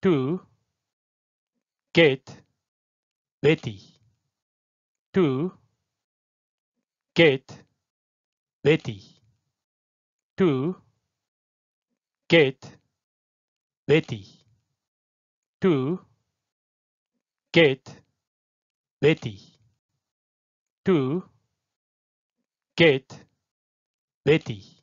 to get Betty to get Betty to get Betty to get Betty to get Betty